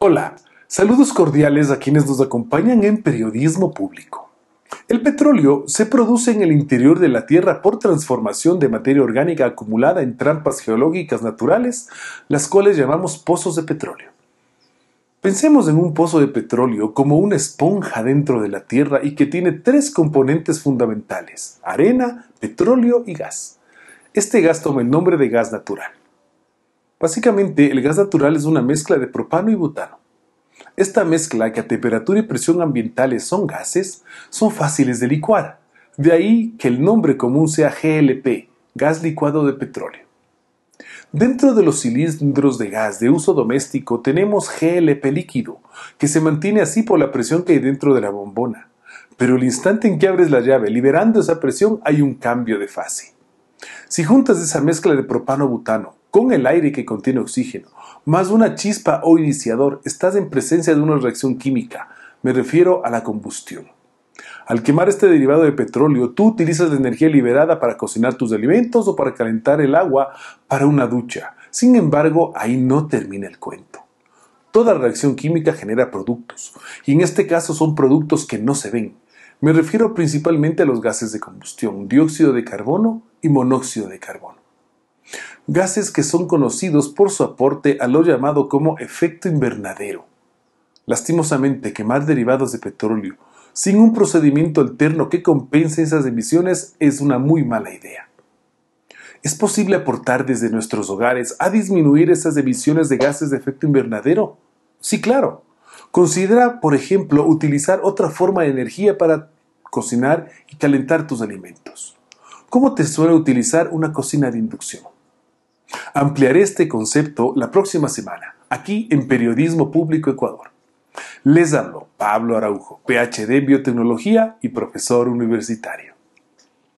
Hola, saludos cordiales a quienes nos acompañan en Periodismo Público. El petróleo se produce en el interior de la Tierra por transformación de materia orgánica acumulada en trampas geológicas naturales, las cuales llamamos pozos de petróleo. Pensemos en un pozo de petróleo como una esponja dentro de la Tierra y que tiene tres componentes fundamentales, arena, petróleo y gas. Este gas toma el nombre de gas natural. Básicamente, el gas natural es una mezcla de propano y butano. Esta mezcla, que a temperatura y presión ambientales son gases, son fáciles de licuar. De ahí que el nombre común sea GLP, gas licuado de petróleo. Dentro de los cilindros de gas de uso doméstico tenemos GLP líquido, que se mantiene así por la presión que hay dentro de la bombona. Pero el instante en que abres la llave liberando esa presión hay un cambio de fase. Si juntas esa mezcla de propano-butano con el aire que contiene oxígeno, más una chispa o iniciador, estás en presencia de una reacción química. Me refiero a la combustión. Al quemar este derivado de petróleo, tú utilizas la energía liberada para cocinar tus alimentos o para calentar el agua para una ducha. Sin embargo, ahí no termina el cuento. Toda reacción química genera productos, y en este caso son productos que no se ven. Me refiero principalmente a los gases de combustión, dióxido de carbono y monóxido de carbono gases que son conocidos por su aporte a lo llamado como efecto invernadero. Lastimosamente, quemar derivados de petróleo sin un procedimiento alterno que compense esas emisiones es una muy mala idea. ¿Es posible aportar desde nuestros hogares a disminuir esas emisiones de gases de efecto invernadero? Sí, claro. Considera, por ejemplo, utilizar otra forma de energía para cocinar y calentar tus alimentos. ¿Cómo te suele utilizar una cocina de inducción? Ampliaré este concepto la próxima semana, aquí en Periodismo Público Ecuador. Les hablo Pablo Araujo, PhD en Biotecnología y profesor universitario.